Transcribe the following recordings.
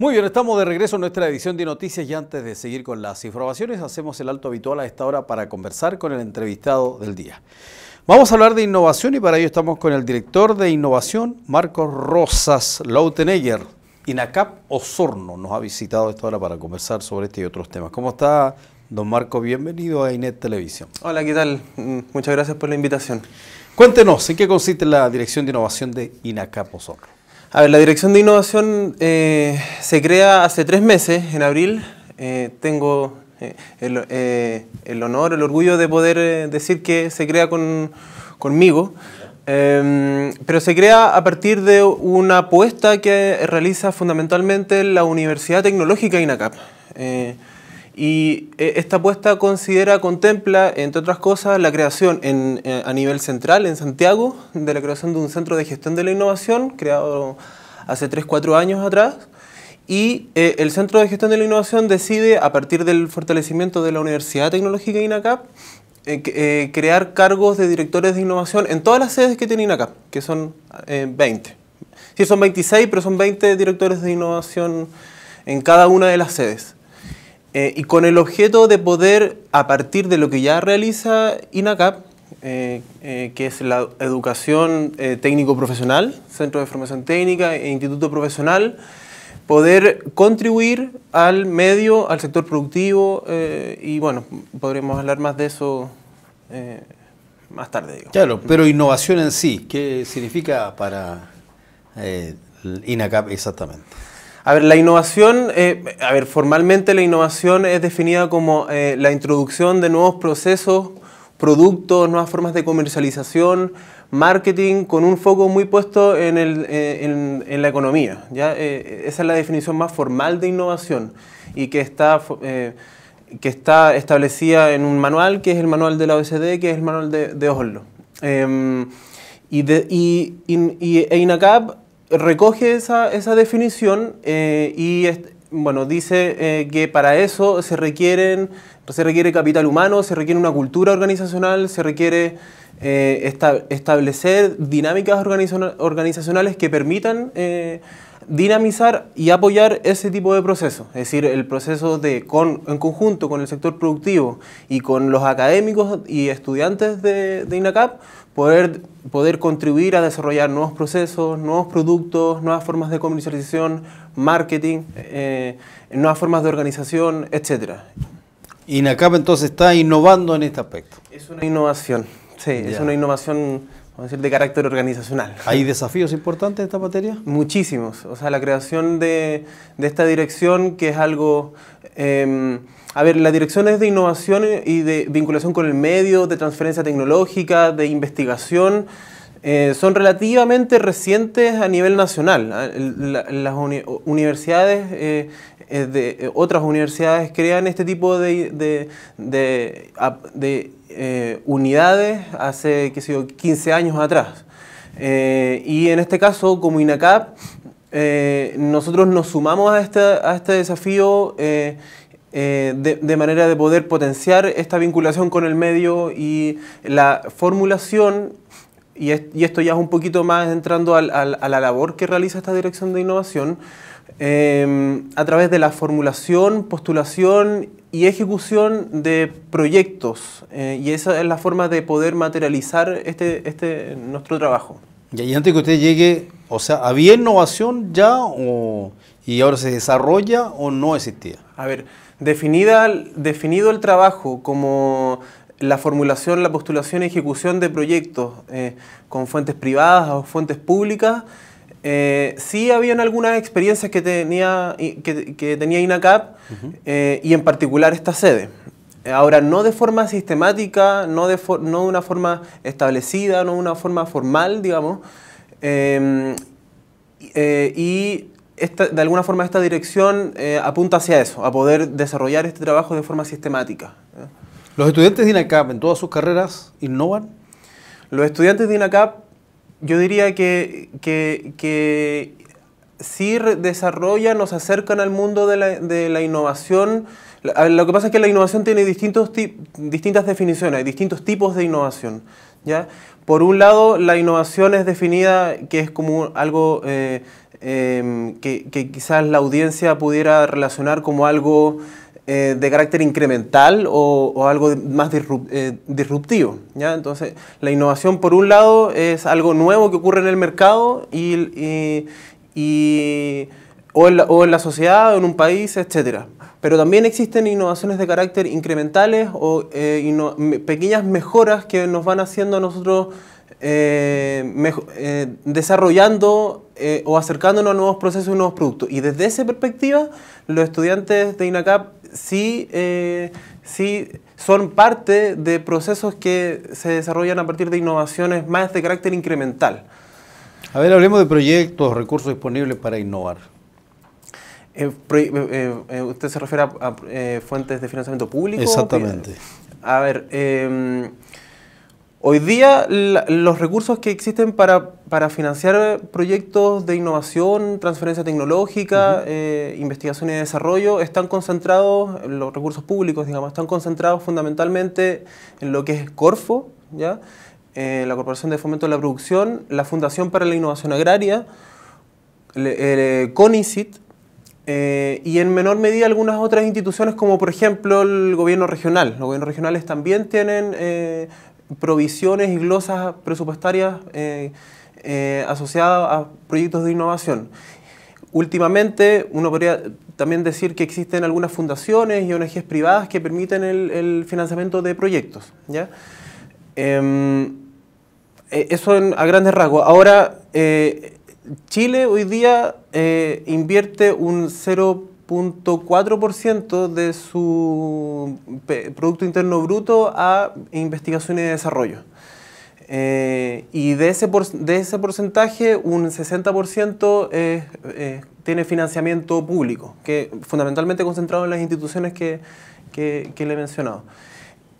Muy bien, estamos de regreso en nuestra edición de noticias y antes de seguir con las informaciones hacemos el alto habitual a esta hora para conversar con el entrevistado del día. Vamos a hablar de innovación y para ello estamos con el director de innovación, Marcos Rosas Lautenegger, INACAP Osorno, nos ha visitado a esta hora para conversar sobre este y otros temas. ¿Cómo está, don Marco? Bienvenido a INET Televisión. Hola, ¿qué tal? Mm, muchas gracias por la invitación. Cuéntenos, ¿en qué consiste la Dirección de Innovación de INACAP Osorno? A ver, la Dirección de Innovación eh, se crea hace tres meses, en abril. Eh, tengo eh, el, honor, el orgullo de poder decir que se crea conmigo. Em, pero se crea a partir de una apuesta que realiza fundamentalmente la Universidad Tecnológica INACAP. Y eh, esta apuesta considera, contempla, entre otras cosas, la creación eh, a nivel central, en Santiago, de la creación de un centro de gestión de la innovación, creado hace 3-4 años atrás. Y eh, el Centro de Gestión de la Innovación decide, a partir del fortalecimiento de la Universidad Tecnológica INACAP, crear cargos de directores de innovación en todas las sedes que tiene INACAP, que son 20. Sí, son 26, pero son 20 directores de innovación en cada una de las sedes. Eh, y con el objeto de poder, a partir de lo que ya realiza INACAP, eh, eh, que es la educación técnico-profesional, Centro de Formación Técnica e Instituto Profesional, poder contribuir al medio, al sector productivo, y bueno, podremos hablar más de eso más tarde. Claro, pero innovación en sí, ¿qué significa para INACAP exactamente? A ver, la innovación, eh, a ver, formalmente la innovación es definida como eh, la introducción de nuevos procesos, productos, nuevas formas de comercialización, marketing, con un foco muy puesto en, el, eh, la economía. ¿ya? esa es la definición más formal de innovación y que está, que está establecida en un manual, que es el manual de la OECD, que es el manual de, de Oslo. Em, y, de, recoge esa, esa definición eh, y bueno, dice eh, que para eso se, requieren, se requiere capital humano, se requiere una cultura organizacional, se requiere eh, establecer dinámicas organizacionales que permitan dinamizar y apoyar ese tipo de procesos, es decir, el proceso de con, en conjunto con el sector productivo y con los académicos y estudiantes de, INACAP, poder, poder contribuir a desarrollar nuevos procesos, nuevos productos, nuevas formas de comercialización, marketing, eh, nuevas formas de organización, etc. INACAP entonces está innovando en este aspecto. Es una innovación, sí, es una innovación decir, de carácter organizacional. ¿Hay desafíos importantes en esta materia? Muchísimos. O sea, la creación de, de esta dirección, que es algo... Em, a ver, la dirección es de innovación y de vinculación con el medio, de transferencia tecnológica, de investigación. Eh, son relativamente recientes a nivel nacional. Ah, las universidades, eh, eh, otras universidades crean este tipo de, de, unidades hace qué 15 años atrás. y en este caso, como INACAP, nosotros nos sumamos a este, a este desafío. de, manera de poder potenciar esta vinculación con el medio y la formulación y, esto ya es un poquito más entrando a la labor que realiza esta Dirección de Innovación, em, a través de la formulación, postulación y ejecución de proyectos. Eh, y esa es la forma de poder materializar este, este, nuestro trabajo. Y antes que usted llegue, o sea, ¿había innovación ya y ahora se desarrolla o no existía? A ver, definida, definido el trabajo como la formulación, la postulación y ejecución de proyectos eh, con fuentes privadas o fuentes públicas. Eh, sí habían algunas experiencias que tenía, que, tenía INACAP eh, y en particular esta sede. Ahora, no de forma sistemática, no de, no de una forma establecida, no de una forma formal, digamos. Em, y esta, de alguna forma esta dirección apunta hacia eso, a poder desarrollar este trabajo de forma sistemática. ¿Los estudiantes de INACAP en todas sus carreras innovan? Los estudiantes de INACAP, yo diría que, que, que sí desarrollan, nos acercan al mundo de la, innovación. Lo que pasa es que la innovación tiene distintos distintas definiciones, hay distintos tipos de innovación. ¿ya? Por un lado, la innovación es definida que es como algo eh, em, que, quizás la audiencia pudiera relacionar como algo eh, de carácter incremental o, algo más eh, disruptivo. ¿ya? Entonces, la innovación, por un lado, es algo nuevo que ocurre en el mercado y, o, en la, o, sociedad, o en un país, etc. Pero también existen innovaciones de carácter incrementales o eh, pequeñas mejoras que nos van haciendo a nosotros desarrollando o acercándonos a nuevos procesos y nuevos productos. Y desde esa perspectiva, los estudiantes de INACAP eh, sí, son parte de procesos que se desarrollan a partir de innovaciones más de carácter incremental. A ver, hablemos de proyectos, recursos disponibles para innovar. Eh, eh, ¿Usted se refiere a fuentes de financiamiento público? Exactamente. A ver, em, Hoy día los recursos que existen para, financiar proyectos de innovación, transferencia tecnológica, eh, investigación y desarrollo están concentrados, los recursos públicos, digamos, están concentrados fundamentalmente en lo que es Corfo, eh, la Corporación de Fomento de la Producción, la Fundación para la Innovación Agraria, eh, CONICIT, y en menor medida algunas otras instituciones como por ejemplo el gobierno regional. Los gobiernos regionales también tienen provisiones y glosas presupuestarias eh, eh, asociadas a proyectos de innovación. Últimamente, uno podría también decir que existen algunas fundaciones y ONGs privadas que permiten el, financiamiento de proyectos. Em, eh, eso a grandes rasgos. Ahora, Chile hoy día invierte un 0 4% de su Producto Interno Bruto a investigación y desarrollo. Eh, y de ese, de ese porcentaje, un 60% eh, tiene financiamiento público, que fundamentalmente concentrado en las instituciones que, le he mencionado.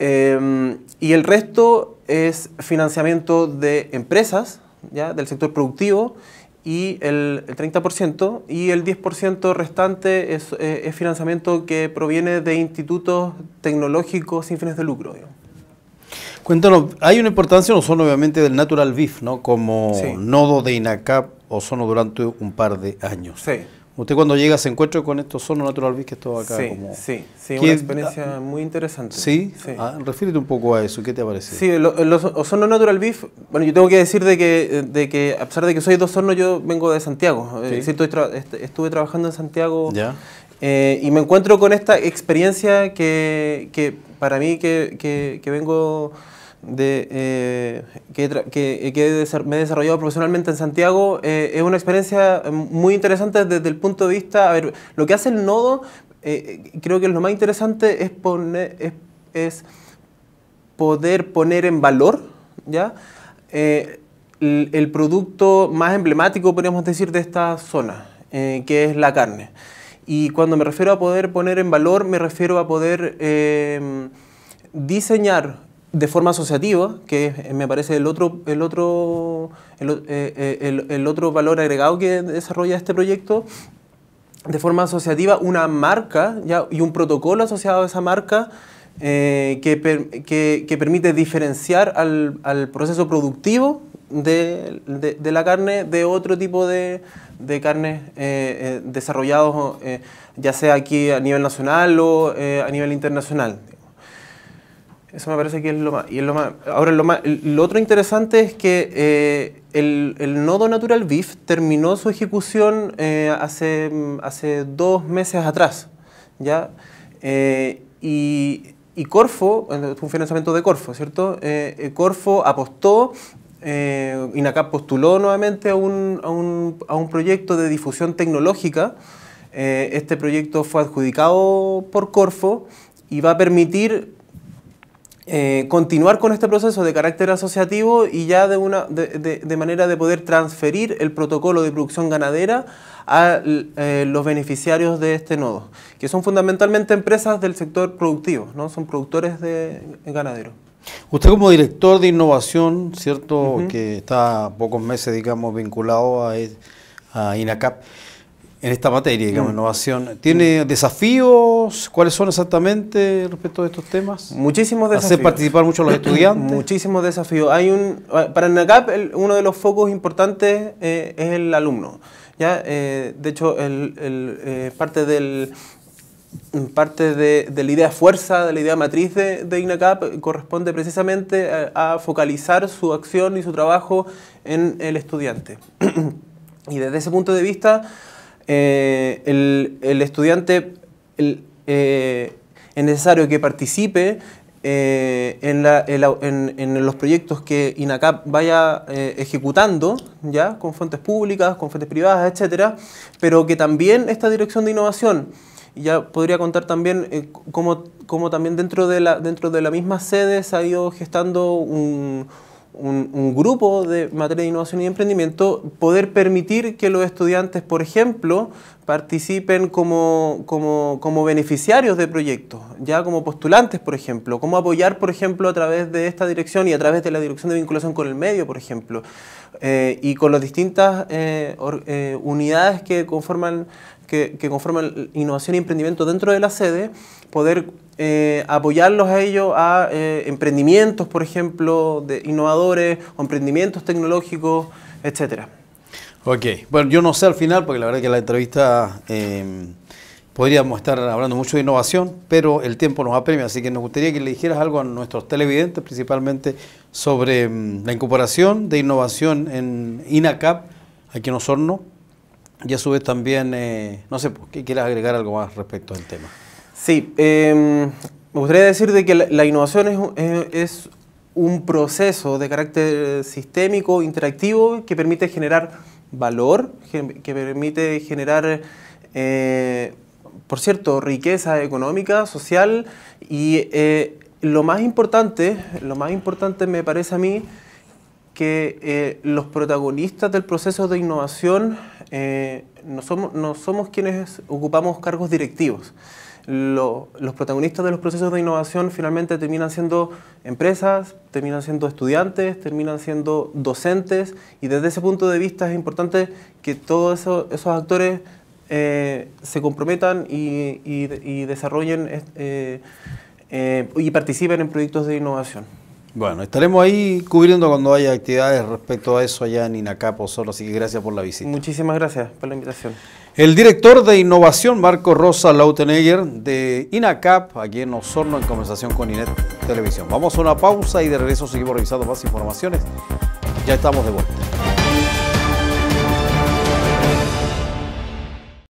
Em, y el resto es financiamiento de empresas, ¿ya? del sector productivo, y el, 30% y el 10% restante eh, es, financiamiento que proviene de institutos tecnológicos sin fines de lucro. Cuéntanos, hay una importancia en Ozono obviamente del Natural vif ¿no? Como nodo de INACAP o Ozono durante un par de años. Sí. Usted cuando llega se encuentra con estos sonos natural Beef que todo acá. Sí, como... sí, sí, una experiencia ah, muy interesante. Sí, sí. Ah, refírete un poco a eso, ¿qué te parece? Sí, eh, los lo, natural beef, bueno, yo tengo que decir de que, eh, de que a pesar de que soy de Osorno, yo vengo de Santiago. Eh, estuve trabajando en Santiago ya. y me encuentro con esta experiencia que, que para mí que, que, que vengo de, eh, que, que, eh, me he desarrollado profesionalmente en Santiago eh, es una experiencia muy interesante desde el punto de vista, a ver, lo que hace el nodo, creo que lo más interesante es, poner, es, poder poner en valor, ¿ya? el, producto más emblemático, podríamos decir, de esta zona, que es la carne. Y cuando me refiero a poder poner en valor, me refiero a poder diseñar de forma asociativa, que me parece el otro, el otro, eh, eh, el, el, otro valor agregado que desarrolla este proyecto, de forma asociativa una marca y un protocolo asociado a esa marca eh, que, que, permite diferenciar al, al proceso productivo de, la carne de otro tipo de, de carnes desarrollados, ya sea aquí a nivel nacional o a nivel internacional. Eso me parece que es lo más... Y es lo más ahora, lo, más, otro interesante es que eh, el, el, nodo Natural Beef terminó su ejecución eh, hace, hace dos meses atrás, ¿ya? Eh, y, y, Corfo, un financiamiento de Corfo, ¿cierto? Corfo apostó eh, INACAP postuló nuevamente a un, a, un, a un, proyecto de difusión tecnológica. este proyecto fue adjudicado por Corfo y va a permitir eh, continuar con este proceso de carácter asociativo y ya de, una, de, manera de poder transferir el protocolo de producción ganadera a eh, los beneficiarios de este nodo, que son fundamentalmente empresas del sector productivo, ¿no? son productores de ganadero Usted como director de innovación, ¿cierto? Que está pocos meses, digamos, vinculado a, a INACAP en esta materia, digamos, mm. innovación. ¿Tiene mm. desafíos? ¿Cuáles son exactamente respecto a estos temas? Muchísimos desafíos. ¿Hacer participar mucho a los estudiantes? Muchísimos desafíos. Hay un, para el NACAP uno de los focos importantes eh, es el alumno. ¿ya? Eh, de hecho, el, eh, parte del, parte de, la idea fuerza, de la idea matriz de, INACAP corresponde precisamente a, focalizar su acción y su trabajo en el estudiante. y desde ese punto de vista, eh, el, el, estudiante eh, es necesario que participe eh, en, la, en, en, los proyectos que INACAP vaya ejecutando, ya con fuentes públicas, con fuentes privadas, etcétera, pero que también esta dirección de innovación, ya podría contar también cómo, también dentro de, la, dentro de la misma sede se ha ido gestando un, un, grupo de materia de innovación y emprendimiento, poder permitir que los estudiantes, por ejemplo, participen como, beneficiarios de proyectos, ya como postulantes, por ejemplo, cómo apoyar, por ejemplo, a través de esta dirección y a través de la dirección de vinculación con el medio, por ejemplo, eh, y con las distintas eh, eh, unidades que conforman que, conforman innovación y emprendimiento dentro de la sede, poder eh, apoyarlos a ellos a eh, emprendimientos, por ejemplo, de innovadores o emprendimientos tecnológicos, etc. Ok, bueno, yo no sé al final, porque la verdad es que la entrevista eh, podríamos estar hablando mucho de innovación, pero el tiempo nos apremia, así que nos gustaría que le dijeras algo a nuestros televidentes, principalmente sobre mm, la incorporación de innovación en INACAP, aquí en Osorno, y a su vez también, eh, no sé, ¿qué quieres agregar algo más respecto al tema? Sí, em, me gustaría decir de que la, innovación es, un proceso de carácter sistémico, interactivo, que permite generar valor, que permite generar, eh, por cierto, riqueza económica, social, y eh, lo más importante, lo más importante me parece a mí, que los protagonistas del proceso de innovación eh, no, somos, quienes ocupamos cargos directivos. los protagonistas de los procesos de innovación finalmente terminan siendo empresas, terminan siendo estudiantes, terminan siendo docentes y desde ese punto de vista es importante que todos esos actores eh, se comprometan y, desarrollen eh, y participen en proyectos de innovación. Bueno, estaremos ahí cubriendo cuando haya actividades respecto a eso allá en Inacapo solo, así que gracias por la visita. Muchísimas gracias por la invitación. El director de innovación, Marco Rosa Lautenegger, de INACAP, aquí en Osorno, en conversación con INET Televisión. Vamos a una pausa y de regreso seguimos revisando más informaciones. Ya estamos de vuelta.